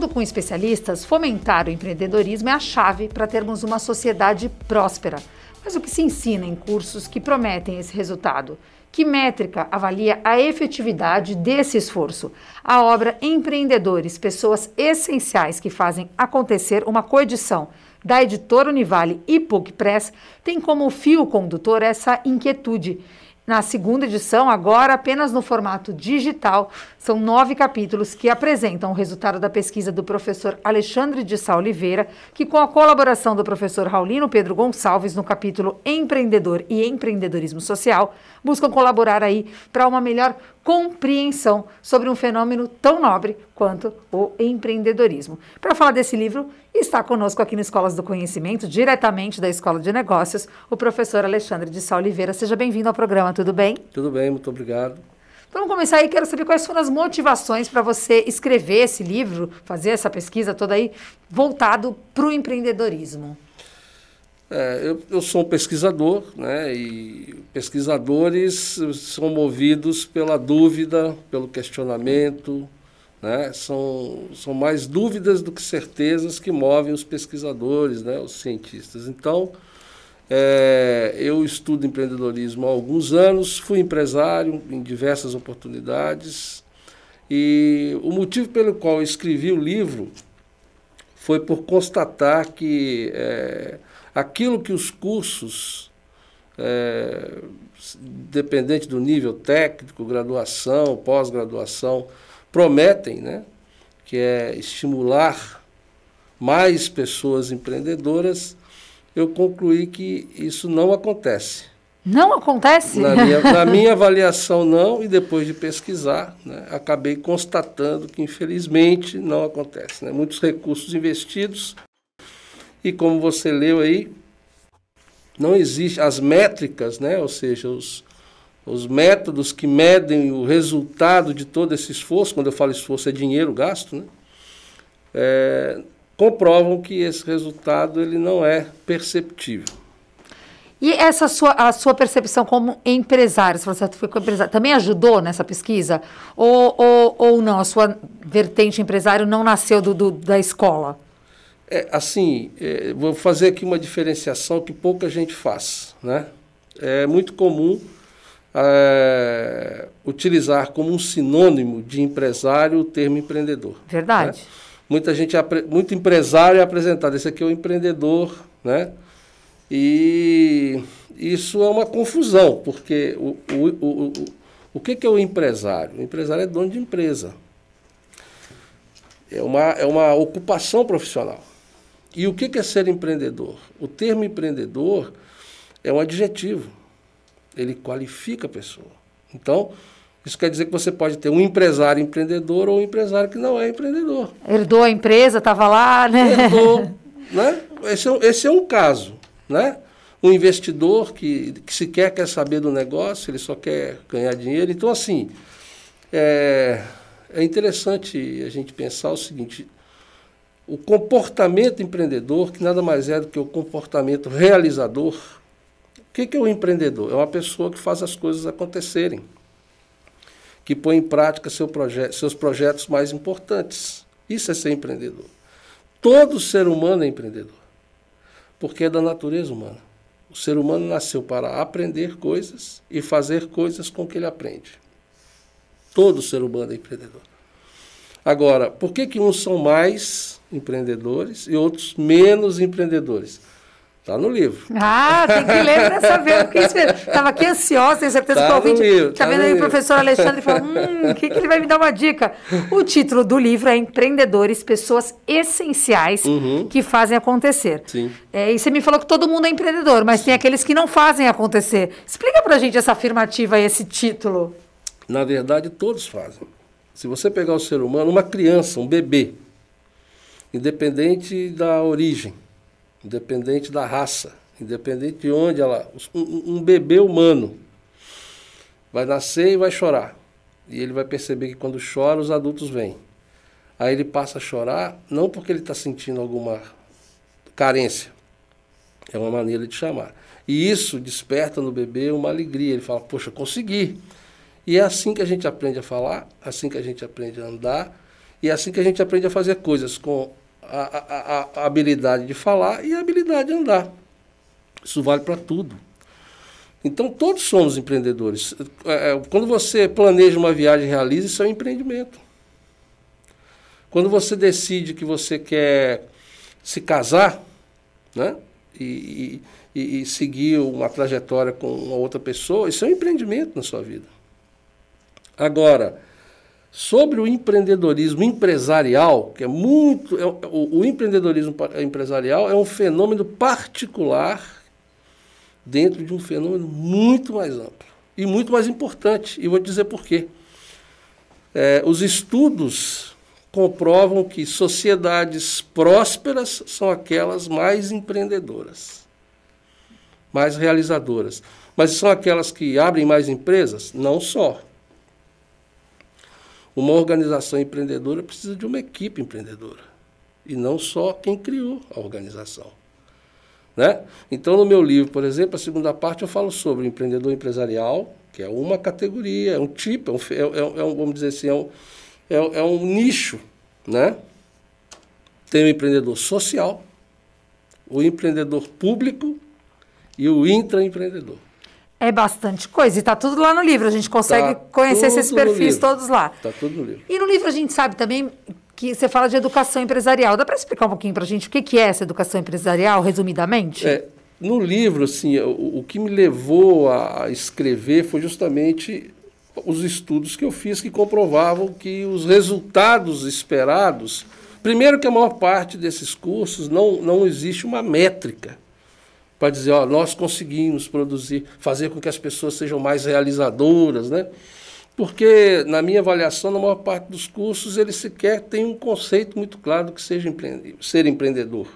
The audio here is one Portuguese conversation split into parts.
acordo com especialistas, fomentar o empreendedorismo é a chave para termos uma sociedade próspera. Mas o que se ensina em cursos que prometem esse resultado? Que métrica avalia a efetividade desse esforço? A obra Empreendedores, Pessoas Essenciais que Fazem Acontecer uma Coedição, da editora Univale e PUC Press, tem como fio condutor essa inquietude na segunda edição, agora apenas no formato digital. São nove capítulos que apresentam o resultado da pesquisa do professor Alexandre de Sá Oliveira, que, com a colaboração do professor Raulino Pedro Gonçalves no capítulo Empreendedor e Empreendedorismo Social, buscam colaborar aí para uma melhor compreensão sobre um fenômeno tão nobre quanto o empreendedorismo. Para falar desse livro Está conosco aqui no Escolas do Conhecimento, diretamente da Escola de Negócios, o professor Alexandre de Sá Oliveira. Seja bem-vindo ao programa, tudo bem? Tudo bem, muito obrigado. Então vamos começar aí, quero saber quais foram as motivações para você escrever esse livro, fazer essa pesquisa toda aí, voltado para o empreendedorismo. É, eu, eu, sou um pesquisador, né, e pesquisadores são movidos pela dúvida, pelo questionamento, né? São, são mais dúvidas do que certezas que movem os pesquisadores, né? os cientistas. Então, é, eu estudo empreendedorismo há alguns anos, fui empresário em diversas oportunidades, e o motivo pelo qual eu escrevi o livro foi por constatar que é, aquilo que os cursos, é, dependente do nível técnico, graduação, pós-graduação, prometem, né, que é estimular mais pessoas empreendedoras, eu concluí que isso não acontece. Não acontece? Na minha, na minha avaliação, não, e depois de pesquisar, né, acabei constatando que, infelizmente, não acontece. Né? Muitos recursos investidos, e como você leu aí, não existe as métricas, né, ou seja, os, os métodos que medem o resultado de todo esse esforço, quando eu falo esforço é dinheiro gasto, né? É, comprovam que esse resultado ele não é perceptível. E essa sua, a sua percepção como empresário, se você ficou empresário, também ajudou nessa pesquisa? Ou, ou, ou não, a sua vertente empresário não nasceu do, do da escola? É, assim, é, vou fazer aqui uma diferenciação que pouca gente faz. Né? É muito comum é, utilizar como um sinônimo de empresário o termo empreendedor. Né? Verdade. Né? Muita gente, muito empresário é apresentado, esse aqui é o empreendedor, né? E isso é uma confusão, porque o, o, o, o, o que, que é o empresário? O empresário é dono de empresa. É uma, é uma ocupação profissional. E o que, que é ser empreendedor? O termo empreendedor é um adjetivo ele qualifica a pessoa. Então, isso quer dizer que você pode ter um empresário empreendedor ou um empresário que não é empreendedor. Herdou a empresa, estava lá, né? Herdou, né? Esse é, esse é um caso, né? Um investidor que, que sequer quer saber do negócio, ele só quer ganhar dinheiro. Então, assim, é, é interessante a gente pensar o seguinte: o comportamento empreendedor, que nada mais é do que o comportamento realizador, o que é o um empreendedor? É uma pessoa que faz as coisas acontecerem, que põe em prática seu seus projetos mais importantes. Isso é ser empreendedor. Todo ser humano é empreendedor, porque é da natureza humana. O ser humano nasceu para aprender coisas e fazer coisas com que ele aprende. Todo ser humano é empreendedor. Agora, por que, que uns são mais empreendedores e outros menos empreendedores? Está no livro. Ah, tem que ler para saber o que isso Estava aqui ansiosa, tenho certeza tá que o ouvinte. Tá livro, tá, vendo aí o professor Alexandre falou: hum, o que, que ele vai me dar uma dica? O título do livro é Empreendedores, Pessoas Essenciais uhum. que Fazem Acontecer. Sim. É, e você me falou que todo mundo é empreendedor, mas tem aqueles que não fazem acontecer. Explica a gente essa afirmativa e esse título. Na verdade, todos fazem. Se você pegar o ser humano, uma criança, um bebê, independente da origem independente da raça, independente de onde ela. Um, um bebê humano vai nascer e vai chorar. E ele vai perceber que quando chora, os adultos vêm. Aí ele passa a chorar, não porque ele está sentindo alguma carência, é uma maneira de chamar. E isso desperta no bebê uma alegria. Ele fala, poxa, consegui. E é assim que a gente aprende a falar, assim que a gente aprende a andar, e é assim que a gente aprende a fazer coisas com a, a, habilidade de falar e a habilidade de andar. Isso vale para tudo. Então, todos somos empreendedores. É, é, quando você planeja uma viagem e realiza, isso é um empreendimento. Quando você decide que você quer se casar, né? E, e, e seguir uma trajetória com uma outra pessoa, isso é um empreendimento na sua vida. Agora, Sobre o empreendedorismo empresarial, que é muito. É, o, o empreendedorismo empresarial é um fenômeno particular dentro de um fenômeno muito mais amplo e muito mais importante. E vou dizer por quê. É, os estudos comprovam que sociedades prósperas são aquelas mais empreendedoras, mais realizadoras. Mas são aquelas que abrem mais empresas? Não só. Uma organização empreendedora precisa de uma equipe empreendedora e não só quem criou a organização. Né? Então, no meu livro, por exemplo, a segunda parte eu falo sobre empreendedor empresarial, que é uma categoria, é um tipo, é um, é, é, é um vamos dizer assim, é um, é, é um nicho. Né? Tem o empreendedor social, o empreendedor público e o intraempreendedor. É bastante coisa. E está tudo lá no livro. A gente consegue tá conhecer esses perfis todos lá. Está tudo no livro. E no livro a gente sabe também que você fala de educação empresarial. Dá para explicar um pouquinho para a gente o que, que é essa educação empresarial, resumidamente? É, no livro, assim, o, o que me levou a escrever foi justamente os estudos que eu fiz que comprovavam que os resultados esperados. Primeiro, que a maior parte desses cursos não, não existe uma métrica para dizer, ó, nós conseguimos produzir, fazer com que as pessoas sejam mais realizadoras, né? Porque, na minha avaliação, na maior parte dos cursos, ele sequer tem um conceito muito claro do que seja ser empreendedor.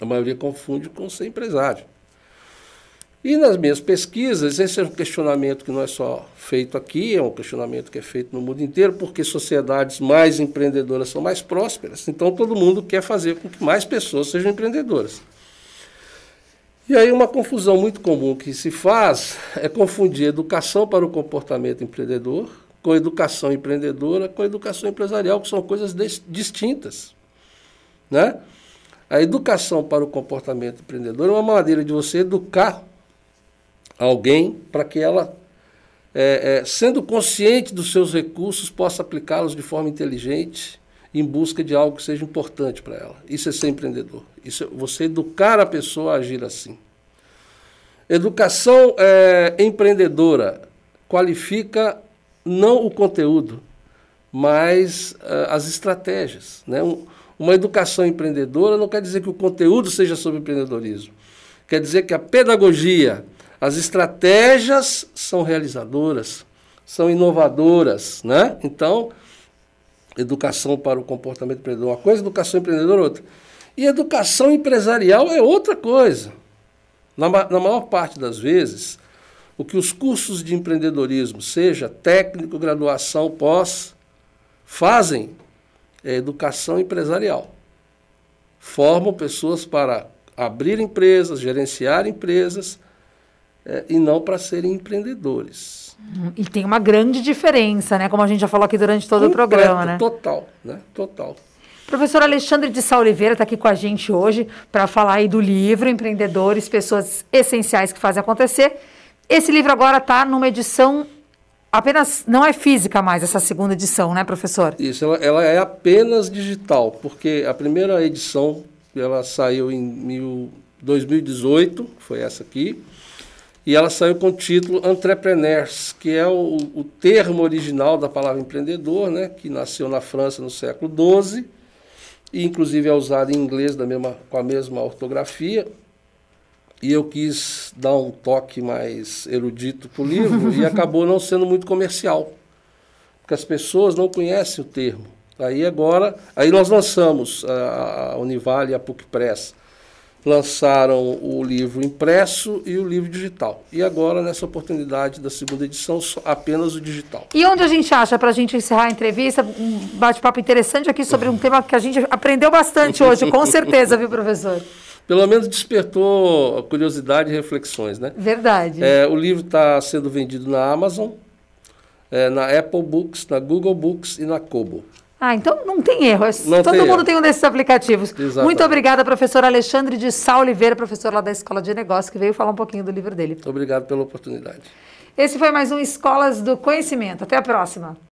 A maioria confunde com ser empresário. E nas minhas pesquisas, esse é um questionamento que não é só feito aqui, é um questionamento que é feito no mundo inteiro, porque sociedades mais empreendedoras são mais prósperas. Então todo mundo quer fazer com que mais pessoas sejam empreendedoras. E aí uma confusão muito comum que se faz é confundir educação para o comportamento empreendedor com educação empreendedora com educação empresarial, que são coisas distintas. Né? A educação para o comportamento empreendedor é uma maneira de você educar alguém para que ela, é, é, sendo consciente dos seus recursos, possa aplicá-los de forma inteligente em busca de algo que seja importante para ela. Isso é ser empreendedor. Isso é você educar a pessoa a agir assim. Educação é, empreendedora qualifica não o conteúdo, mas é, as estratégias. Né? Um, uma educação empreendedora não quer dizer que o conteúdo seja sobre empreendedorismo. Quer dizer que a pedagogia, as estratégias são realizadoras, são inovadoras, né? Então, Educação para o comportamento empreendedor uma coisa, é educação empreendedora outra. E educação empresarial é outra coisa. Na, na maior parte das vezes, o que os cursos de empreendedorismo, seja técnico, graduação, pós, fazem é educação empresarial. Formam pessoas para abrir empresas, gerenciar empresas, é, e não para serem empreendedores. Hum, e tem uma grande diferença, né? Como a gente já falou aqui durante todo Completo, o programa, né? Total, né? Total. Professor Alexandre de Sá Oliveira está aqui com a gente hoje para falar aí do livro Empreendedores, Pessoas Essenciais que Fazem Acontecer. Esse livro agora está numa edição apenas, não é física mais essa segunda edição, né, professor? Isso, ela, ela é apenas digital, porque a primeira edição ela saiu em mil, 2018, foi essa aqui, e ela saiu com o título Entrepreneurs, que é o, o termo original da palavra empreendedor, né, que nasceu na França no século XII, e inclusive é usado em inglês da mesma, com a mesma ortografia. E eu quis dar um toque mais erudito para o livro e acabou não sendo muito comercial, porque as pessoas não conhecem o termo. Aí agora, aí nós lançamos a, a Univale e a PUC Press lançaram o livro impresso e o livro digital. E agora, nessa oportunidade da segunda edição, apenas o digital. E onde a gente acha, para a gente encerrar a entrevista, um bate-papo interessante aqui sobre um tema que a gente aprendeu bastante hoje, com certeza, viu, professor? Pelo menos despertou curiosidade e reflexões, né? Verdade. É, o livro está sendo vendido na Amazon, é, na Apple Books, na Google Books e na Kobo. Ah, então não tem erro. É não Todo tem mundo erro. tem um desses aplicativos. Exatamente. Muito obrigada, professor Alexandre de Sá Oliveira, professor lá da Escola de Negócios, que veio falar um pouquinho do livro dele. Obrigado pela oportunidade. Esse foi mais um Escolas do Conhecimento. Até a próxima.